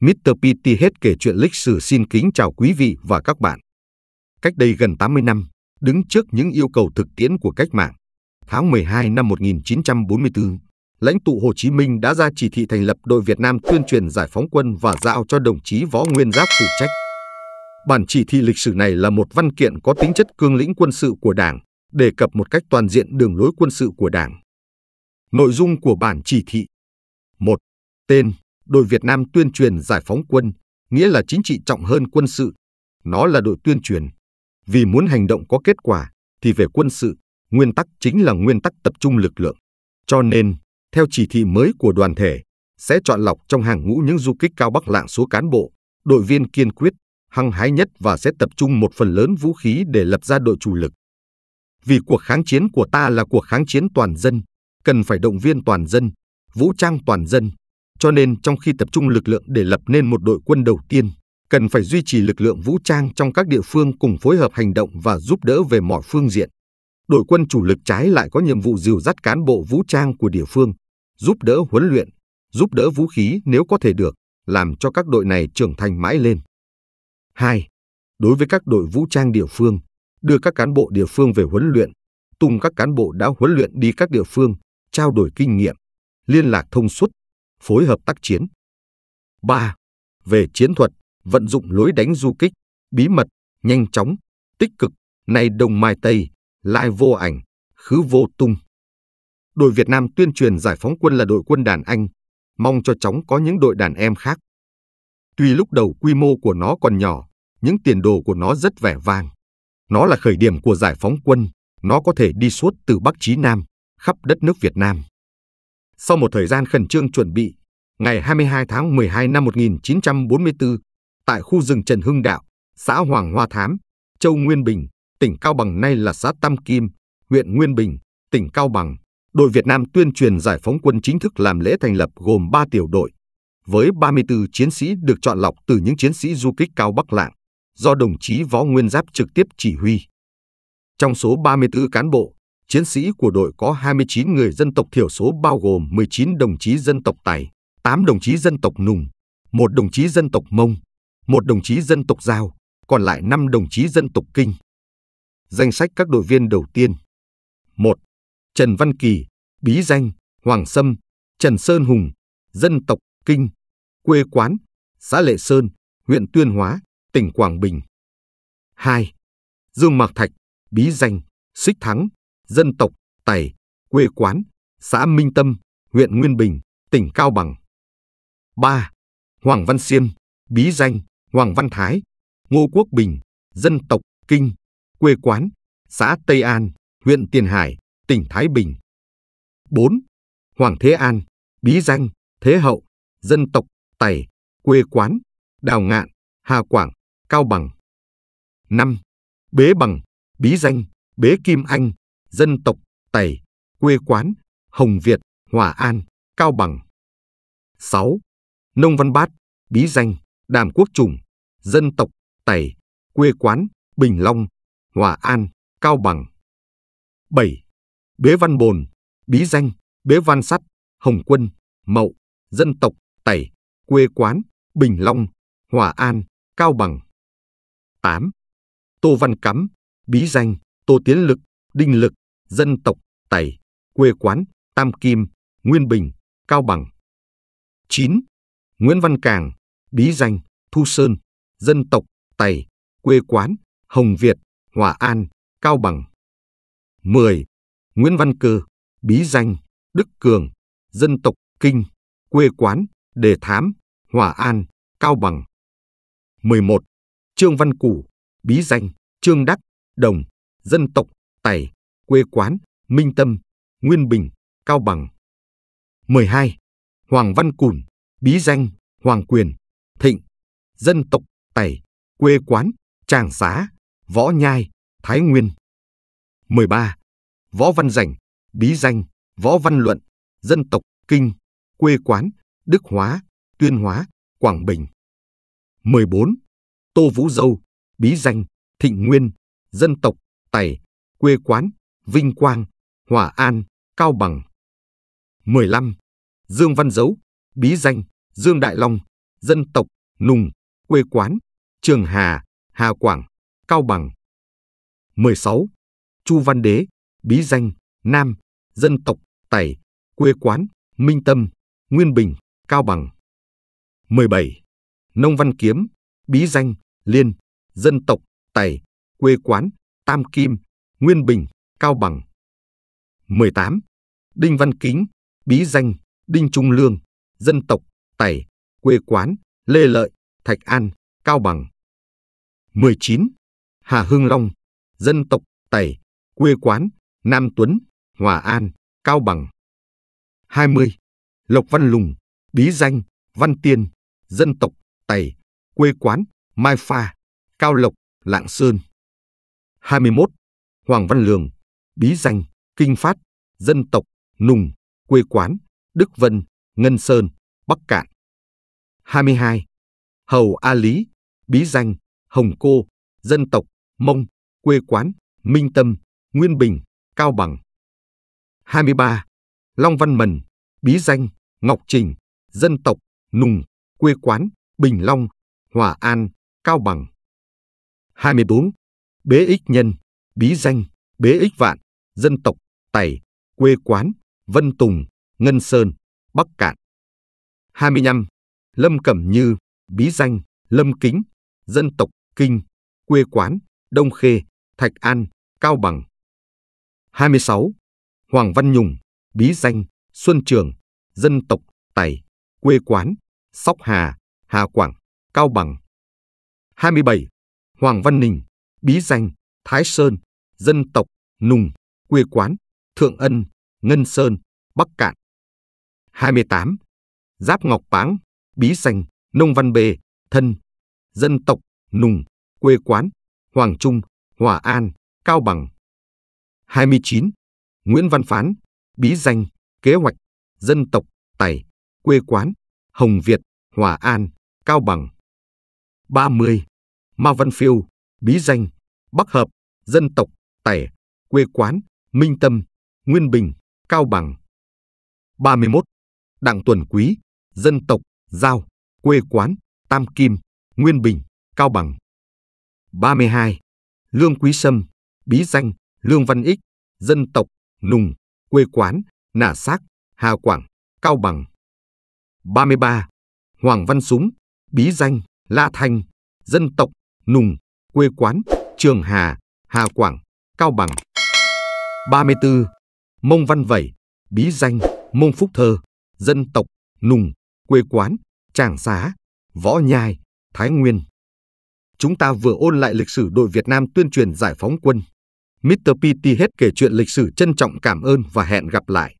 Mr. PT hết kể chuyện lịch sử xin kính chào quý vị và các bạn. Cách đây gần 80 năm, đứng trước những yêu cầu thực tiễn của cách mạng, tháng 12 năm 1944, lãnh tụ Hồ Chí Minh đã ra chỉ thị thành lập đội Việt Nam tuyên truyền giải phóng quân và giao cho đồng chí Võ Nguyên Giáp phụ trách. Bản chỉ thị lịch sử này là một văn kiện có tính chất cương lĩnh quân sự của Đảng, đề cập một cách toàn diện đường lối quân sự của Đảng. Nội dung của bản chỉ thị 1. Tên đội Việt Nam tuyên truyền giải phóng quân, nghĩa là chính trị trọng hơn quân sự. Nó là đội tuyên truyền. Vì muốn hành động có kết quả, thì về quân sự, nguyên tắc chính là nguyên tắc tập trung lực lượng. Cho nên, theo chỉ thị mới của đoàn thể, sẽ chọn lọc trong hàng ngũ những du kích cao Bắc Lạng số cán bộ, đội viên kiên quyết, hăng hái nhất và sẽ tập trung một phần lớn vũ khí để lập ra đội chủ lực. Vì cuộc kháng chiến của ta là cuộc kháng chiến toàn dân, cần phải động viên toàn dân, vũ trang toàn dân, cho nên trong khi tập trung lực lượng để lập nên một đội quân đầu tiên, cần phải duy trì lực lượng vũ trang trong các địa phương cùng phối hợp hành động và giúp đỡ về mọi phương diện. Đội quân chủ lực trái lại có nhiệm vụ dìu dắt cán bộ vũ trang của địa phương, giúp đỡ huấn luyện, giúp đỡ vũ khí nếu có thể được, làm cho các đội này trưởng thành mãi lên. 2. Đối với các đội vũ trang địa phương, đưa các cán bộ địa phương về huấn luyện, tung các cán bộ đã huấn luyện đi các địa phương, trao đổi kinh nghiệm, liên lạc thông suốt phối hợp tác chiến. 3. Về chiến thuật, vận dụng lối đánh du kích, bí mật, nhanh chóng, tích cực, này đồng mai tây, lại vô ảnh, khứ vô tung. Đội Việt Nam tuyên truyền giải phóng quân là đội quân đàn anh, mong cho chóng có những đội đàn em khác. Tuy lúc đầu quy mô của nó còn nhỏ, những tiền đồ của nó rất vẻ vang. Nó là khởi điểm của giải phóng quân, nó có thể đi suốt từ Bắc chí Nam, khắp đất nước Việt Nam. Sau một thời gian khẩn trương chuẩn bị, ngày 22 tháng 12 năm 1944, tại khu rừng Trần Hưng Đạo, xã Hoàng Hoa Thám, Châu Nguyên Bình, tỉnh Cao Bằng nay là xã Tam Kim, huyện Nguyên Bình, tỉnh Cao Bằng, đội Việt Nam tuyên truyền giải phóng quân chính thức làm lễ thành lập gồm 3 tiểu đội, với 34 chiến sĩ được chọn lọc từ những chiến sĩ du kích Cao Bắc Lạng, do đồng chí Võ Nguyên Giáp trực tiếp chỉ huy. Trong số 34 cán bộ, chiến sĩ của đội có 29 người dân tộc thiểu số bao gồm 19 đồng chí dân tộc tài, 8 đồng chí dân tộc Nùng, 1 đồng chí dân tộc Mông, 1 đồng chí dân tộc Giao, còn lại 5 đồng chí dân tộc Kinh. Danh sách các đội viên đầu tiên 1. Trần Văn Kỳ, Bí Danh, Hoàng Sâm, Trần Sơn Hùng, dân tộc Kinh, quê quán, xã Lệ Sơn, huyện Tuyên Hóa, tỉnh Quảng Bình. 2. Dương Mạc Thạch, Bí Danh, Xích Thắng, dân tộc Tày, quê quán, xã Minh Tâm, huyện Nguyên Bình, tỉnh Cao Bằng. 3. Hoàng Văn Siêm, bí danh Hoàng Văn Thái, Ngô Quốc Bình, dân tộc Kinh, quê quán, xã Tây An, huyện Tiền Hải, tỉnh Thái Bình. 4. Hoàng Thế An, bí danh Thế Hậu, dân tộc Tày, quê quán, Đào Ngạn, Hà Quảng, Cao Bằng. 5. Bế Bằng, bí danh Bế Kim Anh, dân tộc Tày, quê quán Hồng Việt, Hòa An, Cao Bằng. 6. Nông Văn Bát, bí danh Đàm Quốc Trùng, dân tộc Tày, quê quán Bình Long, Hòa An, Cao Bằng. 7. Bế Văn Bồn, bí danh Bế Văn Sắt, Hồng Quân, Mậu, dân tộc Tày, quê quán Bình Long, Hòa An, Cao Bằng. 8. Tô Văn Cắm, bí danh Tô Tiến Lực, Đinh Lực, dân tộc Tày, quê quán Tam Kim, Nguyên Bình, Cao Bằng. 9. Nguyễn Văn Càng, bí danh Thu Sơn, dân tộc Tày, quê quán Hồng Việt, Hòa An, Cao Bằng. 10. Nguyễn Văn Cơ, bí danh Đức Cường, dân tộc Kinh, quê quán Đề Thám, Hòa An, Cao Bằng. 11. Trương Văn Củ, bí danh Trương Đắc, Đồng, dân tộc Tày, quê quán Minh Tâm, Nguyên Bình, Cao Bằng. 12. Hoàng Văn Cùn, bí danh Hoàng Quyền, Thịnh, dân tộc Tày, quê quán Tràng Xá, Võ Nhai, Thái Nguyên. 13. Võ Văn Rảnh, bí danh Võ Văn Luận, dân tộc Kinh, quê quán Đức Hóa, Tuyên Hóa, Quảng Bình. 14. Tô Vũ Dâu, bí danh Thịnh Nguyên, dân tộc Tày, quê quán Vinh Quang, Hòa An, Cao Bằng. 15. Dương Văn Dấu, bí danh Dương Đại Long, dân tộc Nùng, quê quán Trường Hà, Hà Quảng, Cao Bằng. 16. Chu Văn Đế, bí danh Nam, dân tộc Tày, quê quán Minh Tâm, Nguyên Bình, Cao Bằng. 17. Nông Văn Kiếm, bí danh Liên, dân tộc Tày, quê quán Tam Kim, Nguyên Bình, Cao Bằng. 18. Đinh Văn Kính, bí danh Đinh Trung Lương, dân tộc Tày, quê quán Lê Lợi, Thạch An, Cao Bằng. 19. Hà Hưng Long, dân tộc Tày, quê quán Nam Tuấn, Hòa An, Cao Bằng. 20. Lộc Văn Lùng, bí danh Văn Tiên, dân tộc Tày, quê quán Mai Pha, Cao Lộc, Lạng Sơn. 21. Hoàng Văn Lường, bí danh, kinh phát, dân tộc, nùng, quê quán, Đức Vân, Ngân Sơn, Bắc Cạn. 22. Hầu A Lý, bí danh, Hồng Cô, dân tộc, Mông, quê quán, Minh Tâm, Nguyên Bình, Cao Bằng. 23. Long Văn Mần, bí danh, Ngọc Trình, dân tộc, Nùng, quê quán, Bình Long, Hòa An, Cao Bằng. 24. Bế Ích Nhân, bí danh, Bế Ích Vạn, dân tộc Tày, quê quán, Vân Tùng, Ngân Sơn, Bắc Cạn. 25. Lâm Cẩm Như, bí danh Lâm Kính, dân tộc Kinh, quê quán, Đông Khê, Thạch An, Cao Bằng. 26. Hoàng Văn Nhùng, bí danh Xuân Trường, dân tộc Tày, quê quán, Sóc Hà, Hà Quảng, Cao Bằng. 27. Hoàng Văn Ninh, bí danh Thái Sơn, dân tộc Nùng, Quê Quán, Thượng Ân, Ngân Sơn, Bắc Cạn. 28. Giáp Ngọc Páng, Bí Sành, Nông Văn Bề, Thân, Dân Tộc, Nùng, Quê Quán, Hoàng Trung, Hòa An, Cao Bằng. 29. Nguyễn Văn Phán, Bí Danh, Kế Hoạch, Dân Tộc, Tài, Quê Quán, Hồng Việt, Hòa An, Cao Bằng. 30. Ma Văn Phiêu, Bí Danh, Bắc Hợp, Dân Tộc, Tài, Quê Quán, Minh Tâm, Nguyên Bình, Cao Bằng. 31. Đặng Tuần Quý, dân tộc, Giao, quê quán, Tam Kim, Nguyên Bình, Cao Bằng. 32. Lương Quý Sâm, bí danh, Lương Văn Ích, dân tộc, Nùng, quê quán, Nả Xác, Hà Quảng, Cao Bằng. 33. Hoàng Văn Súng, bí danh, La Thanh, dân tộc, Nùng, quê quán, Trường Hà, Hà Quảng, Cao Bằng. 34. Mông Văn Vẩy, bí danh Mông Phúc Thơ, dân tộc Nùng, quê quán Tràng Xá, Võ Nhai, Thái Nguyên. Chúng ta vừa ôn lại lịch sử đội Việt Nam tuyên truyền giải phóng quân. Mr. PT hết kể chuyện lịch sử trân trọng cảm ơn và hẹn gặp lại.